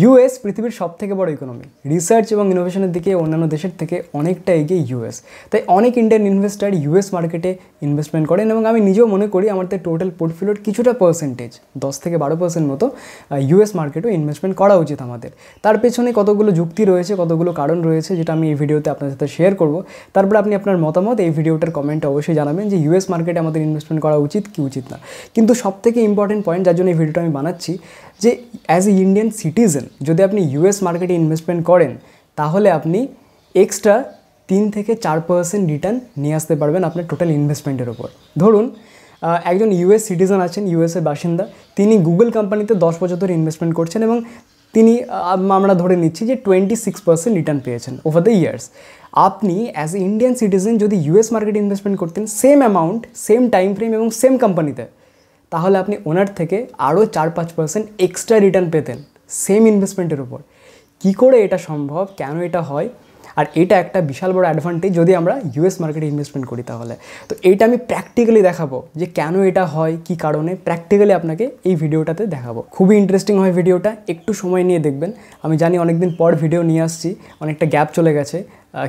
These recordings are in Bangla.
ইউএস পৃথিবীর সব থেকে বড় ইকোনমি রিসার্চ এবং ইনোভেশনের দিকে অন্যান্য দেশের থেকে অনেকটা এগিয়ে ইউএস তাই অনেক ইন্ডিয়ান ইনভেস্টার ইউএস মার্কেটে ইনভেস্টমেন্ট করেন এবং আমি নিজেও মনে করি আমাদের টোটাল পোর্টফোলিওর কিছুটা পার্সেন্টেজ দশ থেকে বারো পার্সেন্ট মতো ইউএস মার্কেটেও ইনভেস্টমেন্ট করা উচিত আমাদের তার পেছনে কতগুলো যুক্তি রয়েছে কতগুলো কারণ রয়েছে যেটা আমি এই ভিডিওতে আপনার সাথে শেয়ার করব তারপর আপনি আপনার মতামত এই ভিডিওটার কমেন্টে অবশ্যই জানাবেন যে ইউএস মার্কেটে আমাদের ইনভেস্টমেন্ট করা উচিত কি উচিত না কিন্তু সব থেকে ইম্পর্টেন্ট পয়েন্ট যার জন্য এই ভিডিওটা আমি বানাচ্ছি যে অ্যাজ এ ইন্ডিয়ান সিটিজেন যদি আপনি ইউএস মার্কেটে ইনভেস্টমেন্ট করেন তাহলে আপনি এক্সট্রা তিন থেকে চার পার্সেন্ট রিটার্ন নিয়ে আসতে পারবেন আপনার টোটাল ইনভেস্টমেন্টের ওপর ধরুন একজন ইউএস সিটিজেন আছেন ইউএসের বাসিন্দা তিনি গুগল কোম্পানিতে দশ বছর ধরে ইনভেস্টমেন্ট করছেন এবং তিনি আমরা ধরে নিচ্ছি যে টোয়েন্টি সিক্স পার্সেন্ট রিটার্ন পেয়েছেন ওভার দ্য ইয়ার্স আপনি অ্যাজ এ ইন্ডিয়ান সিটিজেন যদি ইউএস মার্কেটে ইনভেস্টমেন্ট করতেন same amount same time frame এবং সেম কোম্পানিতে তাহলে আপনি ওনার থেকে আরও চার পাঁচ পার্সেন্ট এক্সট্রা রিটার্ন পেতেন সেম ইনভেস্টমেন্টের উপর কি করে এটা সম্ভব কেন এটা হয় আর এটা একটা বিশাল বড় অ্যাডভান্টেজ যদি আমরা ইউএস মার্কেটে ইনভেস্টমেন্ট করি তাহলে তো এইটা আমি প্র্যাকটিক্যালি দেখাবো যে কেন এটা হয় কি কারণে প্র্যাকটিক্যালি আপনাকে এই ভিডিওটাতে দেখাবো খুবই ইন্টারেস্টিং হয় ভিডিওটা একটু সময় নিয়ে দেখবেন আমি জানি অনেকদিন পর ভিডিও নিয়ে আসছি অনেকটা গ্যাপ চলে গেছে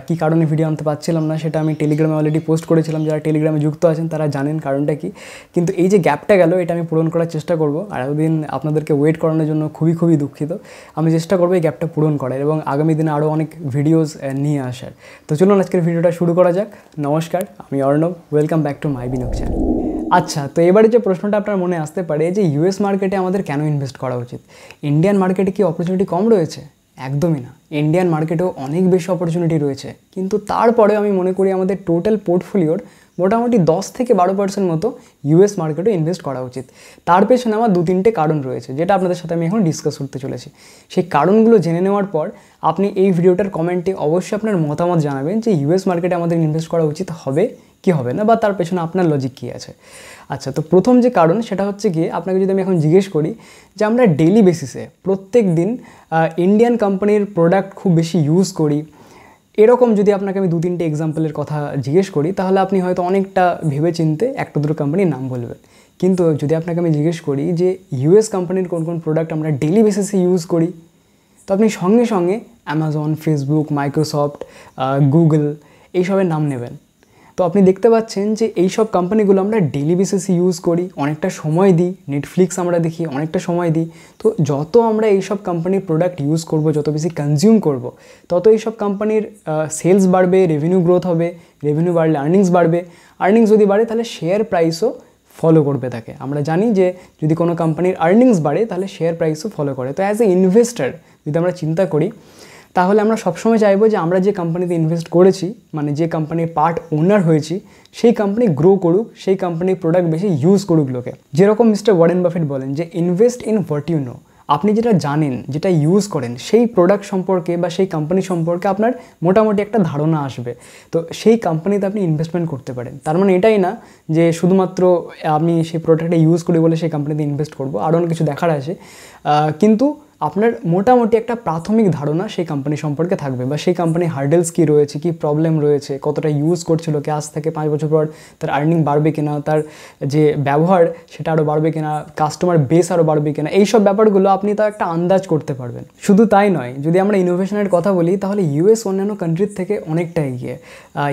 কি কারণে ভিডিও আনতে পারছিলাম না সেটা আমি টেলিগ্রামে অলরেডি পোস্ট করেছিলাম যারা টেলিগ্রামে যুক্ত আছেন তারা জানেন কারণটা কি কিন্তু এই যে গ্যাপটা গেল এটা আমি পূরণ করার চেষ্টা করব আর এতদিন আপনাদেরকে ওয়েট করানোর জন্য খুবই খুবই দুঃখিত আমি চেষ্টা করবো এই গ্যাপটা পূরণ করার এবং আগামী দিনে আরও অনেক ভিডিওস নিয়ে আসার তো চলুন আজকের ভিডিওটা শুরু করা যাক নমস্কার আমি Arnab welcome back to my বিনোক চ্যানেল আচ্ছা তো এবারে যে প্রশ্নটা আপনার মনে আসতে পারে যে ইউএস মার্কেটে আমাদের কেন ইনভেস্ট করা উচিত ইন্ডিয়ান মার্কেটে কি অপরচুনিটি কম রয়েছে একদমই না ইন্ডিয়ান মার্কেটেও অনেক বেশি অপরচুনিটি রয়েছে কিন্তু তারপরেও আমি মনে করি আমাদের টোটাল পোর্টফোলিওর মোটামুটি দশ থেকে বারো পার্সেন্ট মতো ইউএস মার্কেটে ইনভেস্ট করা উচিত তার পেছনে আমার দু তিনটে কারণ রয়েছে যেটা আপনাদের সাথে আমি এখন ডিসকাস করতে চলেছি সেই কারণগুলো জেনে নেওয়ার পর আপনি এই ভিডিওটার কমেন্টে অবশ্যই আপনার মতামত জানাবেন যে ইউএস মার্কেটে আমাদের ইনভেস্ট করা উচিত হবে কি হবে না বা তার পেছনে আপনার লজিক কী আছে আচ্ছা তো প্রথম যে কারণ সেটা হচ্ছে গিয়ে আপনাকে যদি আমি এখন জিজ্ঞেস করি যে আমরা ডেলি বেসিসে প্রত্যেক দিন ইন্ডিয়ান কোম্পানির প্রোডাক্ট খুব বেশি ইউজ করি এরকম যদি আপনাকে আমি দু তিনটে এক্সাম্পলের কথা জিজ্ঞেস করি তাহলে আপনি হয়তো অনেকটা ভেবে চিনতে একটা দুটো কোম্পানির নাম বলবেন কিন্তু যদি আপনাকে আমি জিজ্ঞেস করি যে ইউএস কোম্পানির কোন কোন প্রোডাক্ট আমরা ডেলি বেসিসে ইউজ করি তো আপনি সঙ্গে সঙ্গে অ্যামাজন ফেসবুক মাইক্রোসফট গুগল এইসবের নাম নেবেন তো আপনি দেখতে পাচ্ছেন যে এই সব কোম্পানিগুলো আমরা ডেলি বেসিসে ইউজ করি অনেকটা সময় দিই নেটফ্লিক্স আমরা দেখি অনেকটা সময় দিই তো যত আমরা এই সব কোম্পানির প্রোডাক্ট ইউজ করব যত বেশি কনজিউম করব তত এই সব কোম্পানির সেলস বাড়বে রেভিনিউ গ্রোথ হবে রেভিনিউ বাড়লে আর্নিংস বাড়বে আর্নিংস যদি বাড়ে তাহলে শেয়ার প্রাইসও ফলো করবে তাকে আমরা জানি যে যদি কোনো কোম্পানির আর্নিংস বাড়ে তাহলে শেয়ার প্রাইসও ফলো করে তো অ্যাজ এ ইনভেস্টার যদি আমরা চিন্তা করি তাহলে আমরা সবসময় চাইবো যে আমরা যে কোম্পানিতে ইনভেস্ট করেছি মানে যে কোম্পানির পার্ট ওনার হয়েছি সেই কোম্পানি গ্রো করুক সেই কোম্পানির প্রোডাক্ট বেশি ইউজ করুক লোকে যেরকম মিস্টার ওয়ারেন বাফেট বলেন যে invest in what you know আপনি যেটা জানেন যেটা ইউজ করেন সেই প্রোডাক্ট সম্পর্কে বা সেই কোম্পানি সম্পর্কে আপনার মোটামুটি একটা ধারণা আসবে তো সেই কোম্পানিতে আপনি ইনভেস্টমেন্ট করতে পারেন তার মানে এটাই না যে শুধুমাত্র আমি সেই প্রোডাক্টটা ইউজ করি বলে সেই কোম্পানিতে ইনভেস্ট করবো আরও অনেক কিছু দেখার আছে কিন্তু আপনার মোটামুটি একটা প্রাথমিক ধারণা সেই কোম্পানি সম্পর্কে থাকবে বা সেই কোম্পানির হার্ডেলস কী রয়েছে কি প্রবলেম রয়েছে কতটা ইউজ করছিল কে আজ থেকে পাঁচ বছর পর তার আর্নিং বাড়বে কিনা তার যে ব্যবহার সেটা আরও বাড়বে কিনা কাস্টমার বেস আরও বাড়বে কিনা এইসব ব্যাপারগুলো আপনি তার একটা আন্দাজ করতে পারবেন শুধু তাই নয় যদি আমরা ইনোভেশনের কথা বলি তাহলে ইউএস অন্যান্য কান্ট্রির থেকে অনেকটা এগিয়ে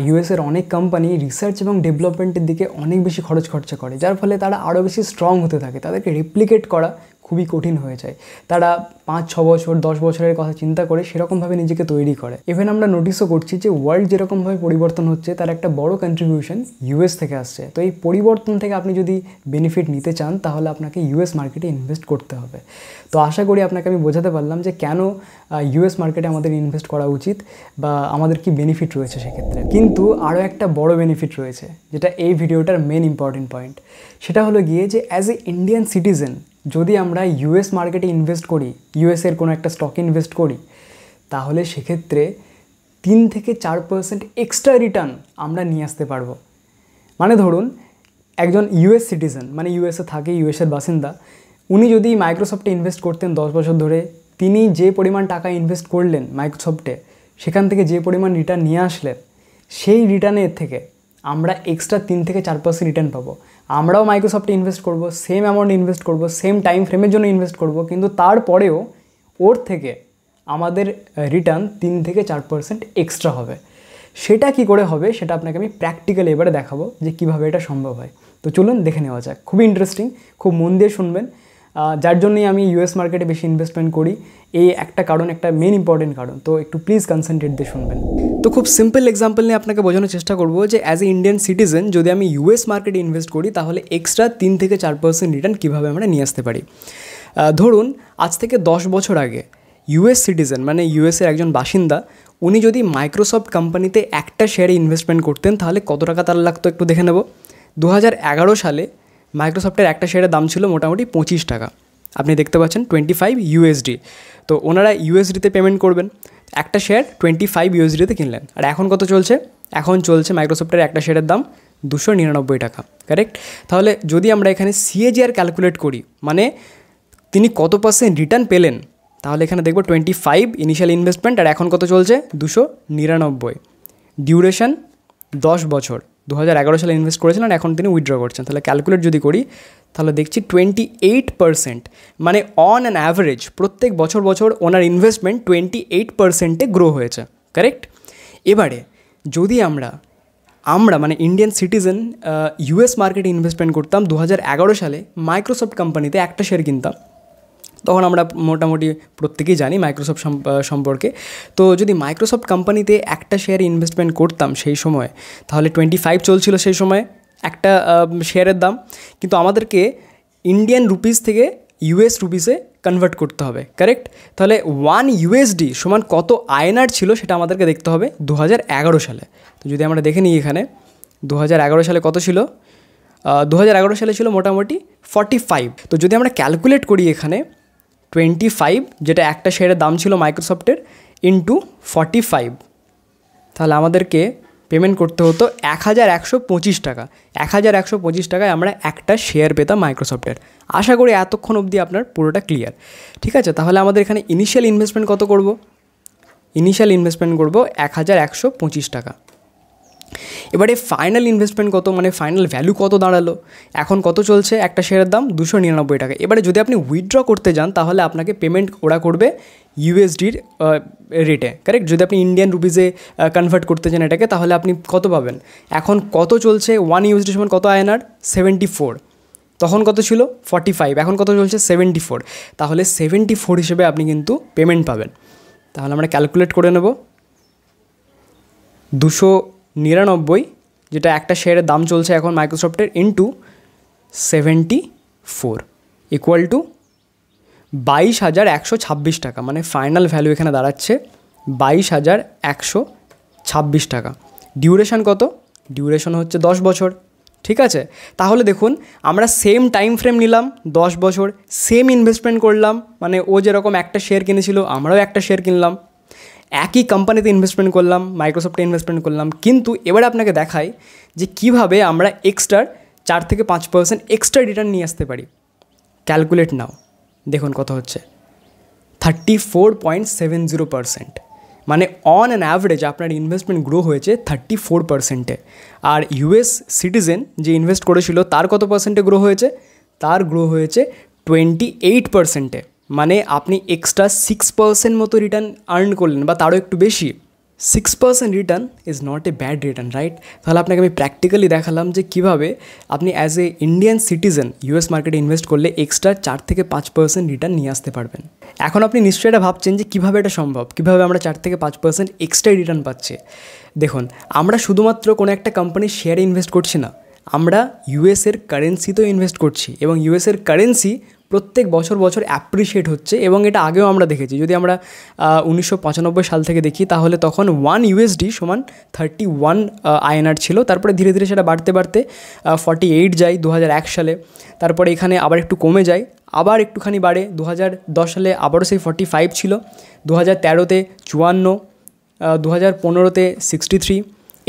ইউএসের অনেক কোম্পানি রিসার্চ এবং ডেভেলপমেন্টের দিকে অনেক বেশি খরচ খরচা করে যার ফলে তারা আরও বেশি স্ট্রং হতে থাকে তাদেরকে রিপ্লিকেট করা খুবই কঠিন হয়ে যায় তারা পাঁচ ছ বছর দশ বছরের কথা চিন্তা করে সেরকমভাবে নিজেকে তৈরি করে ইভেন আমরা নোটিসও করছি যে ওয়ার্ল্ড যেরকমভাবে পরিবর্তন হচ্ছে তার একটা বড় কন্ট্রিবিউশন ইউএস থেকে আসছে তো এই পরিবর্তন থেকে আপনি যদি বেনিফিট নিতে চান তাহলে আপনাকে ইউএস মার্কেটে ইনভেস্ট করতে হবে তো আশা করি আপনাকে আমি বোঝাতে পারলাম যে কেন ইউএস মার্কেটে আমাদের ইনভেস্ট করা উচিত বা আমাদের কি বেনিফিট রয়েছে সেক্ষেত্রে কিন্তু আরও একটা বড় বেনিফিট রয়েছে যেটা এই ভিডিওটার মেন ইম্পর্টেন্ট পয়েন্ট সেটা হলো গিয়ে যে অ্যাজ এ ইন্ডিয়ান সিটিজেন যদি আমরা ইউএস মার্কেটে ইনভেস্ট করি ইউএসের কোনো একটা স্টকে ইনভেস্ট করি তাহলে সেক্ষেত্রে তিন থেকে চার পার্সেন্ট এক্সট্রা রিটার্ন আমরা নিয়ে আসতে পারবো মানে ধরুন একজন ইউএস সিটিজেন মানে ইউএসএ থাকে ইউএসের বাসিন্দা উনি যদি মাইক্রোসফটে ইনভেস্ট করতেন দশ বছর ধরে তিনি যে পরিমাণ টাকা ইনভেস্ট করলেন মাইক্রোসফটে সেখান থেকে যে পরিমাণ রিটার্ন নিয়ে আসলেন সেই রিটার্নের থেকে আমরা এক্সট্রা তিন থেকে চার পার্সেন্ট রিটার্ন পাবো আমরাও মাইক্রোসফটে ইনভেস্ট করবো সেম অ্যামাউন্ট ইনভেস্ট করবো সেম টাইম ফ্রেমের জন্য ইনভেস্ট করবো কিন্তু তারপরেও ওর থেকে আমাদের রিটার্ন তিন থেকে চার পার্সেন্ট এক্সট্রা হবে সেটা কি করে হবে সেটা আপনাকে আমি প্র্যাকটিক্যাল এবারে দেখাবো যে কিভাবে এটা সম্ভব হয় তো চলুন দেখে নেওয়া যাক খুবই ইন্টারেস্টিং খুব মন দিয়ে শুনবেন যার জন্যই আমি ইউএস মার্কেটে বেশি ইনভেস্টমেন্ট করি এই একটা কারণ একটা মেন ইম্পর্টেন্ট কারণ তো একটু প্লিজ কনসেন্ট্রেট দিয়ে শুনবেন তো খুব সিম্পল এক্সাম্পল নিয়ে আপনাকে বোঝানোর চেষ্টা করব যে অ্যাজ এ ইন্ডিয়ান সিটিজেন যদি আমি ইউএস মার্কেটে ইনভেস্ট করি তাহলে এক্সট্রা তিন থেকে চার পার্সেন্ট রিটার্ন কীভাবে আমরা নিয়ে আসতে পারি ধরুন আজ থেকে দশ বছর আগে ইউএস সিটিজেন মানে ইউএসের একজন বাসিন্দা উনি যদি মাইক্রোসফট কোম্পানিতে একটা শেয়ারে ইনভেস্টমেন্ট করতেন তাহলে কত টাকা তার লাগতো একটু দেখে নেব দু সালে মাইক্রোসফটের একটা শেয়ারের দাম ছিল মোটামুটি পঁচিশ টাকা আপনি দেখতে পাচ্ছেন টোয়েন্টি ফাইভ ইউএসডি তো ওনারা ইউএসডিতে পেমেন্ট করবেন একটা শেয়ার টোয়েন্টি ফাইভ ইউএসডিতে কিনলেন আর এখন কত চলছে এখন চলছে মাইক্রোসফটের একটা শেয়ারের দাম দুশো নিরানব্বই টাকা কারেক্ট তাহলে যদি আমরা এখানে সিএজিআর ক্যালকুলেট করি মানে তিনি কত পার্সেন্ট রিটার্ন পেলেন তাহলে এখানে দেখবো টোয়েন্টি ফাইভ ইনিশিয়াল ইনভেস্টমেন্ট আর এখন কত চলছে দুশো নিরানব্বই ডিউরেশন দশ বছর দু সালে ইনভেস্ট করেছিলেন এখন তিনি উইথড্র করছেন তাহলে ক্যালকুলেট যদি করি তাহলে দেখছি টোয়েন্টি এইট পার্সেন্ট মানে অন অ্যান অ্যাভারেজ প্রত্যেক বছর বছর ওনার ইনভেস্টমেন্ট টোয়েন্টি এইট পার্সেন্টে গ্রো হয়েছে কারেক্ট এবারে যদি আমরা আমরা মানে ইন্ডিয়ান সিটিজেন ইউএস মার্কেটে ইনভেস্টমেন্ট করতাম দু সালে মাইক্রোসফট কোম্পানিতে একটা শেয়ার কিনতাম তখন আমরা মোটামুটি প্রত্যেকেই জানি মাইক্রোসফট সম্পর্কে তো যদি মাইক্রোসফট কোম্পানিতে একটা শেয়ার ইনভেস্টমেন্ট করতাম সেই সময় তাহলে টোয়েন্টি ফাইভ চলছিল সেই সময় একটা শেয়ারের দাম কিন্তু আমাদেরকে ইন্ডিয়ান রুপিস থেকে ইউএস রুপিসে কনভার্ট করতে হবে কারেক্ট তাহলে ওয়ান ইউএসডি সমান কত আয়নার ছিল সেটা আমাদেরকে দেখতে হবে দু সালে তো যদি আমরা দেখে নিই এখানে দু সালে কত ছিল দু সালে ছিল মোটামুটি ফর্টি ফাইভ তো যদি আমরা ক্যালকুলেট করি এখানে টোয়েন্টি ফাইভ যেটা একটা শেয়ারের দাম ছিল মাইক্রোসফটের ইন্টু ফর্টি ফাইভ তাহলে আমাদেরকে পেমেন্ট করতে হতো এক হাজার একশো পঁচিশ টাকা এক হাজার একশো পঁচিশ টাকায় আমরা একটা শেয়ার পেতাম মাইক্রোসফটের আশা করি এতক্ষণ অবধি আপনার পুরোটা ক্লিয়ার ঠিক আছে তাহলে আমাদের এখানে ইনিশিয়াল ইনভেস্টমেন্ট কত করব ইনিশিয়াল ইনভেস্টমেন্ট করব এক হাজার একশো পঁচিশ টাকা এবারে ফাইনাল ইনভেস্টমেন্ট কত মানে ফাইনাল ভ্যালু কত দাঁড়ালো এখন কত চলছে একটা শেয়ারের দাম দুশো নিরানব্বই টাকা এবারে যদি আপনি উইথড্র করতে যান তাহলে আপনাকে পেমেন্ট ওরা করবে ইউএসডির রেটে কারেক্ট যদি আপনি ইন্ডিয়ান রুপিজে কনভার্ট করতে চান এটাকে তাহলে আপনি কত পাবেন এখন কত চলছে ওয়ান ইউএসডি সমান কত আয়নার সেভেন্টি ফোর তখন কত ছিল ফর্টি ফাইভ এখন কত চলছে সেভেন্টি ফোর তাহলে সেভেন্টি ফোর হিসেবে আপনি কিন্তু পেমেন্ট পাবেন তাহলে আমরা ক্যালকুলেট করে নেব দুশো নিরানব্বই যেটা একটা শেয়ারের দাম চলছে এখন মাইক্রোসফটের into seventy four equal to বাইশ হাজার একশো ছাব্বিশ টাকা মানে ফাইনাল ভ্যালু এখানে দাঁড়াচ্ছে বাইশ হাজার একশো ছাব্বিশ টাকা ডিউরেশন কত ডিউরেশন হচ্ছে দশ বছর ঠিক আছে তাহলে দেখুন আমরা সেম টাইম ফ্রেম নিলাম দশ বছর সেম ইনভেস্টমেন্ট করলাম মানে ও যেরকম একটা শেয়ার কিনেছিল আমরাও একটা শেয়ার কিনলাম একই কোম্পানিতে ইনভেস্টমেন্ট করলাম মাইক্রোসফটে ইনভেস্টমেন্ট করলাম কিন্তু এবার আপনাকে দেখাই যে কিভাবে আমরা এক্সট্রা চার থেকে পাঁচ পার্সেন্ট এক্সট্রা রিটার্ন নিয়ে আসতে পারি ক্যালকুলেট নাও দেখুন কত হচ্ছে thirty four point seven zero percent মানে অন অ্যান অ্যাভারেজ আপনার ইনভেস্টমেন্ট গ্রো হয়েছে থার্টি ফোর পার্সেন্টে আর ইউএস সিটিজেন যে ইনভেস্ট করেছিল তার কত পার্সেন্টে গ্রো হয়েছে তার গ্রো হয়েছে টোয়েন্টি এইট পার্সেন্টে মানে আপনি এক্সট্রা সিক্স পার্সেন্ট মতো রিটার্ন আর্ন করলেন বা তারও একটু বেশি six percent return is not a bad return right তাহলে আপনাকে আমি প্র্যাকটিক্যালি দেখালাম যে কীভাবে আপনি as a Indian citizen US মার্কেটে ইনভেস্ট করলে এক্সট্রা চার থেকে পাঁচ পার্সেন্ট রিটার্ন নিয়ে আসতে পারবেন এখন আপনি নিশ্চয়ই এটা ভাবছেন যে কীভাবে এটা সম্ভব কীভাবে আমরা চার থেকে পাঁচ পার্সেন্ট এক্সট্রা রিটার্ন পাচ্ছি দেখুন আমরা শুধুমাত্র কোনো একটা কোম্পানির শেয়ারে ইনভেস্ট করছি না আমরা ইউএসের কারেন্সিতেও ইনভেস্ট করছি এবং ইউএসের কারেন্সি প্রত্যেক বছর বছর অ্যাপ্রিসিয়েট হচ্ছে এবং এটা আগেও আমরা দেখেছি যদি আমরা উনিশশো সাল থেকে দেখি তাহলে তখন ওয়ান ইউএসডি সমান থার্টি ওয়ান আইএনআর ছিল তারপরে ধীরে ধীরে সেটা বাড়তে বাড়তে ফর্টি এইট যায় দু সালে তারপরে এখানে আবার একটু কমে যায় আবার একটুখানি বাড়ে দু সালে আবারও সেই ফর্টি ফাইভ ছিল দু হাজার তেরোতে চুয়ান্ন দু হাজার পনেরোতে সিক্সটি থ্রি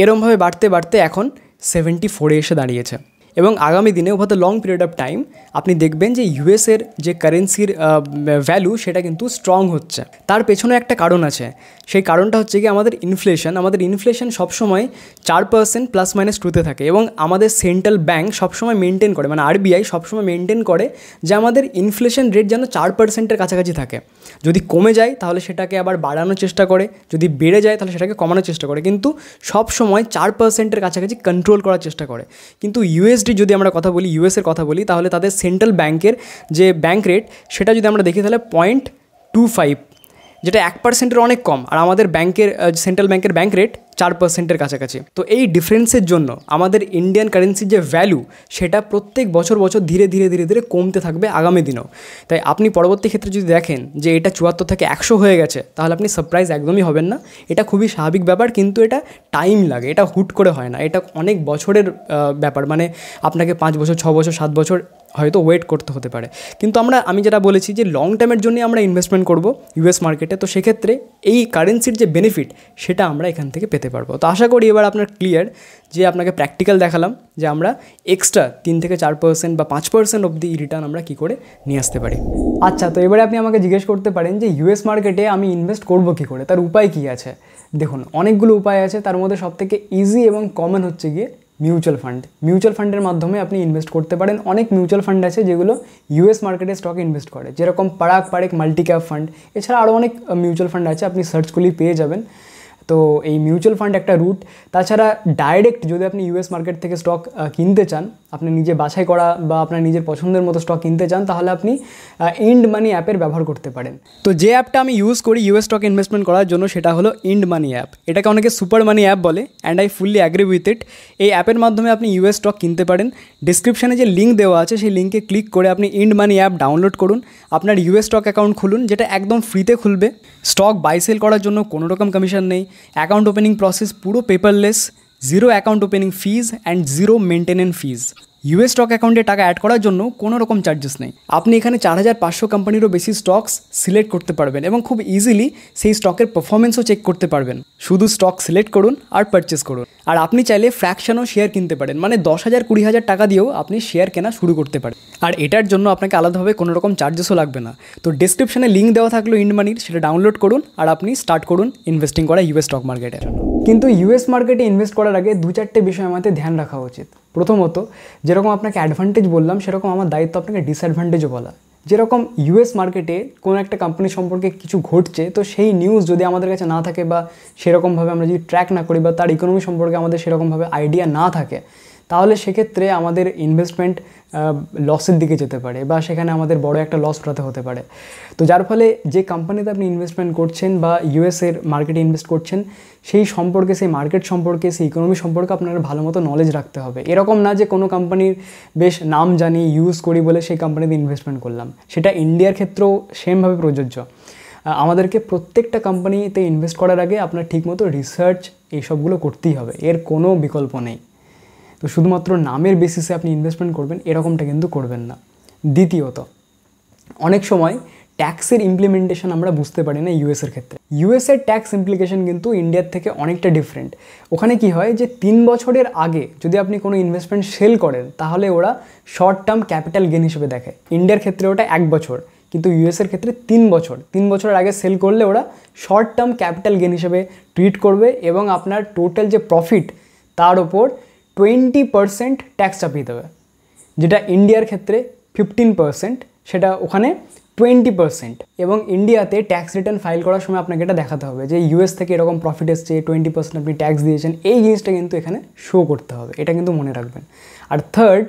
এরমভাবে বাড়তে বাড়তে এখন সেভেন্টি ফোরে এসে দাঁড়িয়েছে এবং আগামী দিনে over the long period of time আপনি দেখবেন যে ইউএসের যে কারেন্সির ভ্যালু সেটা কিন্তু স্ট্রং হচ্ছে তার পেছনে একটা কারণ আছে সেই কারণটা হচ্ছে কি আমাদের ইনফ্লেশন আমাদের ইনফ্লেশন সবসময় চার পার্সেন্ট প্লাস মাইনাস টুতে থাকে এবং আমাদের সেন্ট্রাল ব্যাঙ্ক সবসময় মেনটেন করে মানে আরবিআই সবসময় মেনটেন করে যে আমাদের ইনফ্লেশন রেট যেন চার পার্সেন্টের কাছাকাছি থাকে যদি কমে যায় তাহলে সেটাকে আবার বাড়ানোর চেষ্টা করে যদি বেড়ে যায় তাহলে সেটাকে কমানোর চেষ্টা করে কিন্তু সবসময় চার পার্সেন্টের কাছাকাছি কন্ট্রোল করার চেষ্টা করে কিন্তু ইউএস ইউএসডি যদি আমরা কথা বলি ইউএসের কথা বলি তাহলে তাদের সেন্ট্রাল ব্যাংকের যে ব্যাংক রেট সেটা যদি আমরা দেখি তাহলে পয়েন্ট টু ফাইভ যেটা এক পার্সেন্টের অনেক কম আর আমাদের ব্যাংকের সেন্ট্রাল ব্যাংকের ব্যাংক রেট চার পার্সেন্টের কাছাকাছি তো এই ডিফারেন্সের জন্য আমাদের ইন্ডিয়ান কারেন্সির যে ভ্যালু সেটা প্রত্যেক বছর বছর ধীরে ধীরে ধীরে ধীরে কমতে থাকবে আগামী দিনেও তাই আপনি পরবর্তী ক্ষেত্রে যদি দেখেন যে এটা চুয়াত্তর থেকে একশো হয়ে গেছে তাহলে আপনি সারপ্রাইজ একদমই হবেন না এটা খুবই স্বাভাবিক ব্যাপার কিন্তু এটা টাইম লাগে এটা হুট করে হয় না এটা অনেক বছরের ব্যাপার মানে আপনাকে পাঁচ বছর ছ বছর সাত বছর হয়তো ওয়েট করতে হতে পারে কিন্তু আমরা আমি যেটা বলেছি যে লং টার্মের জন্যই আমরা ইনভেস্টমেন্ট করব ইউএস মার্কেটে তো সেক্ষেত্রে এই কারেন্সির যে বেনিফিট সেটা আমরা এখান থেকে পেতে পারবো তো আশা করি এবার আপনার ক্লিয়ার যে আপনাকে প্র্যাকটিক্যাল দেখালাম যে আমরা এক্সট্রা তিন থেকে চার পার্সেন্ট বা পাঁচ পার্সেন্ট অবধি রিটার্ন আমরা কী করে নিয়ে আসতে পারি আচ্ছা তো এবারে আপনি আমাকে জিজ্ঞেস করতে পারেন যে ইউএস মার্কেটে আমি ইনভেস্ট করব কি করে তার উপায় কী আছে দেখুন অনেকগুলো উপায় আছে তার মধ্যে সবথেকে ইজি এবং কমন হচ্ছে গিয়ে মিউচুয়াল ফান্ড মিউচুয়াল ফান্ডের মাধ্যমে আপনি ইনভেস্ট করতে পারেন অনেক মিউচুয়াল ফান্ড আছে যেগুলো ইউএস মার্কেটে স্টকে ইনভেস্ট করে যেরকম পারাক পারেক মাল্টি ফান্ড এছাড়া আরও অনেক মিউচুয়াল ফান্ড আছে আপনি সার্চগুলি পেয়ে যাবেন তো এই মিউচুয়াল ফান্ড একটা রুট তাছাড়া ডাইরেক্ট যদি আপনি ইউএস মার্কেট থেকে স্টক কিনতে চান আপনি নিজে বাছাই করা বা আপনার নিজের পছন্দের মতো স্টক কিনতে চান তাহলে আপনি ইন্ড মানি অ্যাপের ব্যবহার করতে পারেন তো যে অ্যাপটা আমি ইউজ করি ইউএস স্টক ইনভেস্টমেন্ট করার জন্য সেটা হলো ইন্ড মানি অ্যাপ এটাকে অনেকে সুপার মানি অ্যাপ বলে and I fully agree with it এই অ্যাপের মাধ্যমে আপনি ইউএস স্টক কিনতে পারেন ডিসক্রিপশানে যে লিঙ্ক দেওয়া আছে সেই লিঙ্কে ক্লিক করে আপনি ইন্ড মানি অ্যাপ ডাউনলোড করুন আপনার ইউএস স্টক অ্যাকাউন্ট খুলুন যেটা একদম ফ্রিতে খুলবে স্টক বাই সেল করার জন্য কোনো রকম কমিশন নেই অ্যাকাউন্ট ওপেনিং প্রসেস পুরো paperless zero account opening fees and zero maintenance fees US stock অ্যাকাউন্টে টাকা অ্যাড করার জন্য কোনো রকম চার্জেস নেই আপনি এখানে চার হাজার পাঁচশো কোম্পানিরও বেশি স্টকস সিলেক্ট করতে পারবেন এবং খুব ইজিলি সেই স্টকের পারফরমেন্সও চেক করতে পারবেন শুধু স্টক সিলেক্ট করুন আর পারচেস করুন আর আপনি চাইলে ফ্র্যাকশনও শেয়ার কিনতে পারেন মানে দশ হাজার কুড়ি হাজার টাকা দিয়েও আপনি শেয়ার কেনা শুরু করতে পারেন আর এটার জন্য আপনাকে আলাদাভাবে কোনো রকম চার্জেসও লাগবে না তো ডিসক্রিপশানে লিঙ্ক দেওয়া থাকলো ইন্ডমানির সেটা ডাউনলোড করুন আর আপনি স্টার্ট করুন ইনভেস্টিং করা ইউএস স্টক মার্কেটে কিন্তু ইউএস মার্কেটে ইনভেস্ট করার আগে দু চারটে বিষয় আমাদের ধ্যান রাখা উচিত প্রথমত যেরকম আপনাকে অ্যাডভান্টেজ বললাম সেরকম আমার দায়িত্ব আপনাকে ডিসঅ্যাডভান্টেজও বলা যেরকম ইউএস মার্কেটে কোনো একটা কোম্পানি সম্পর্কে কিছু ঘটছে তো সেই নিউজ যদি আমাদের কাছে না থাকে বা সেরকমভাবে আমরা যদি ট্র্যাক না করি বা তার ইকোনমি সম্পর্কে আমাদের সেরকমভাবে আইডিয়া না থাকে তাহলে সেক্ষেত্রে আমাদের ইনভেস্টমেন্ট লসের দিকে যেতে পারে বা সেখানে আমাদের বড় একটা লস উঠাতে হতে পারে তো যার ফলে যে কোম্পানিতে আপনি ইনভেস্টমেন্ট করছেন বা ইউএসের মার্কেটে ইনভেস্ট করছেন সেই সম্পর্কে সেই মার্কেট সম্পর্কে সেই ইকোনমি সম্পর্কে আপনার ভালো মতো নলেজ রাখতে হবে এরকম না যে কোনো কোম্পানির বেশ নাম জানি ইউজ করি বলে সেই কোম্পানিতে ইনভেস্টমেন্ট করলাম সেটা ইন্ডিয়ার ক্ষেত্রেও সেমভাবে প্রযোজ্য আমাদেরকে প্রত্যেকটা কোম্পানিতে ইনভেস্ট করার আগে আপনার ঠিকমতো রিসার্চ এইসবগুলো করতেই হবে এর কোনো বিকল্প নেই তো শুধুমাত্র নামের বেসিসে আপনি ইনভেস্টমেন্ট করবেন এরকমটা কিন্তু করবেন না দ্বিতীয়ত অনেক সময় ট্যাক্সের ইমপ্লিমেন্টেশন আমরা বুঝতে পারি না ইউএসের ক্ষেত্রে ইউএসের ট্যাক্স ইমপ্লিকেশন কিন্তু ইন্ডিয়ার থেকে অনেকটা ডিফারেন্ট ওখানে কি হয় যে তিন বছরের আগে যদি আপনি কোনো ইনভেস্টমেন্ট সেল করেন তাহলে ওরা শর্ট টার্ম ক্যাপিটাল গেন হিসেবে দেখে ইন্ডিয়ার ক্ষেত্রে ওটা এক বছর কিন্তু ইউএসের ক্ষেত্রে তিন বছর তিন বছরের আগে সেল করলে ওরা শর্ট টার্ম ক্যাপিটাল গেন হিসেবে ট্রিট করবে এবং আপনার টোটাল যে প্রফিট তার ওপর টোয়েন্টি পারসেন্ট ট্যাক্স চাপিয়ে দেবে যেটা ইন্ডিয়ার ক্ষেত্রে ফিফটিন পারসেন্ট সেটা ওখানে টোয়েন্টি পার্সেন্ট এবং ইন্ডিয়াতে ট্যাক্স রিটার্ন ফাইল করার সময় আপনাকে এটা দেখাতে হবে যে ইউএস থেকে এরকম প্রফিট এসছে টোয়েন্টি পার্সেন্ট আপনি ট্যাক্স দিয়েছেন এই জিনিসটা কিন্তু এখানে শো করতে হবে এটা কিন্তু মনে রাখবেন আর থার্ড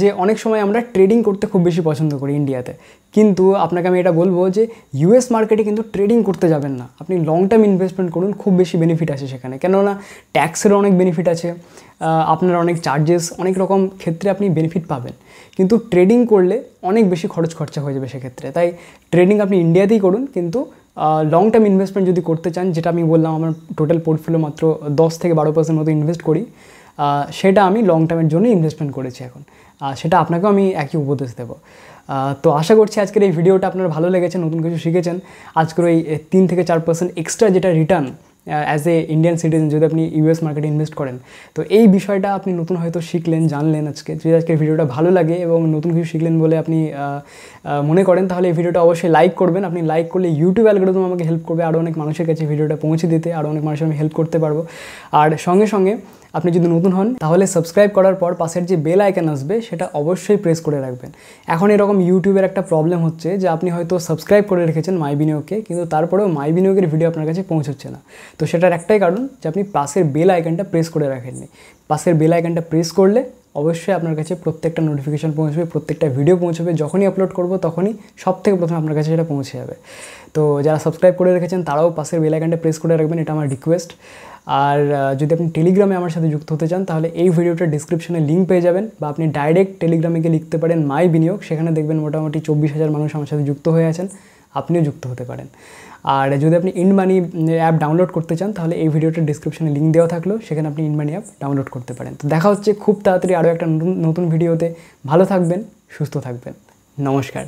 যে অনেক সময় আমরা ট্রেডিং করতে খুব বেশি পছন্দ করি ইন্ডিয়াতে কিন্তু আপনাকে আমি এটা বলবো যে ইউএস মার্কেটে কিন্তু ট্রেডিং করতে যাবেন না আপনি লং টার্ম ইনভেস্টমেন্ট করুন খুব বেশি বেনিফিট আছে সেখানে কেননা ট্যাক্সেরও অনেক বেনিফিট আছে আপনার অনেক চার্জেস অনেক রকম ক্ষেত্রে আপনি বেনিফিট পাবেন কিন্তু ট্রেডিং করলে অনেক বেশি খরচ খরচা হয়ে যাবে সেক্ষেত্রে তাই ট্রেডিং আপনি ইন্ডিয়াতেই করুন কিন্তু লং টার্ম ইনভেস্টমেন্ট যদি করতে চান যেটা আমি বললাম আমার টোটাল পোর্টফোলিও মাত্র দশ থেকে বারো পার্সেন্ট মতো ইনভেস্ট করি সেটা আমি লং টার্মের জন্য ইনভেস্টমেন্ট করেছি এখন সেটা আপনাকেও আমি একই উপদেশ দেবো তো আশা করছি আজকের এই ভিডিওটা আপনার ভালো লেগেছে নতুন কিছু শিখেছেন আজকের ওই তিন থেকে চার পার্সেন্ট এক্সট্রা যেটা return as a Indian citizen যদি আপনি ইউএস মার্কেটে ইনভেস্ট করেন তো এই বিষয়টা আপনি নতুন হয়তো শিখলেন জানলেন আজকে যদি আজকের ভিডিওটা ভালো লাগে এবং নতুন কিছু শিখলেন বলে আপনি মনে করেন তাহলে এই ভিডিওটা অবশ্যই লাইক করবেন আপনি লাইক করলে ইউটিউব অ্যালগোরিদম আমাকে হেল্প করবে আরও অনেক মানুষের কাছে ভিডিওটা পৌঁছে দিতে আরও অনেক মানুষের আমি হেল্প করতে পারবো আর সঙ্গে সঙ্গে আপনি যদি নতুন হন তাহলে সাবস্ক্রাইব করার পর পাশের যে বেল আইকন আসবে সেটা অবশ্যই প্রেস করে রাখবেন এখন এরকম ইউটিউবের একটা প্রবলেম হচ্ছে যে আপনি হয়তো সাবস্ক্রাইব করে রেখেছেন মাই বিনিয়োগকে কিন্তু তারপরেও মাই বিনিয়োগের ভিডিও আপনার কাছে পৌঁছচ্ছে না তো সেটার একটাই কারণ যে আপনি পাশের বেল আইকনটা প্রেস করে রাখেননি পাশের বেল আইকনটা প্রেস করলে অবশ্যই আপনার কাছে প্রত্যেকটা নোটিফিকেশান পৌঁছবে প্রত্যেকটা ভিডিও পৌঁছবে যখনই আপলোড করব তখনই সব থেকে প্রথমে আপনার কাছে সেটা পৌঁছে যাবে তো যারা সাবস্ক্রাইব করে রেখেছেন তারাও পাশের বেল আইকানটা প্রেস করে রাখবেন এটা আমার রিকোয়েস্ট আর যদি আপনি টেলিগ্রামে আমার সাথে যুক্ত হতে চান তাহলে এই ভিডিওটার ডিসক্রিপশনে লিঙ্ক পেয়ে যাবেন বা আপনি ডাইরেক্ট টেলিগ্রামে গিয়ে লিখতে পারেন মাই বিনিয়োগ সেখানে দেখবেন মোটামুটি চব্বিশ হাজার মানুষ আমার সাথে যুক্ত হয়ে আছেন আপনিও যুক্ত হতে পারেন আর যদি আপনি ইনমানি অ্যাপ ডাউনলোড করতে চান তাহলে এই ভিডিওটার ডিসক্রিপশনে লিঙ্ক দেওয়া থাকলো সেখানে আপনি ইনমানি অ্যাপ ডাউনলোড করতে পারেন তো দেখা হচ্ছে খুব তাড়াতাড়ি আরও একটা নতুন নতুন ভিডিওতে ভালো থাকবেন সুস্থ থাকবেন নমস্কার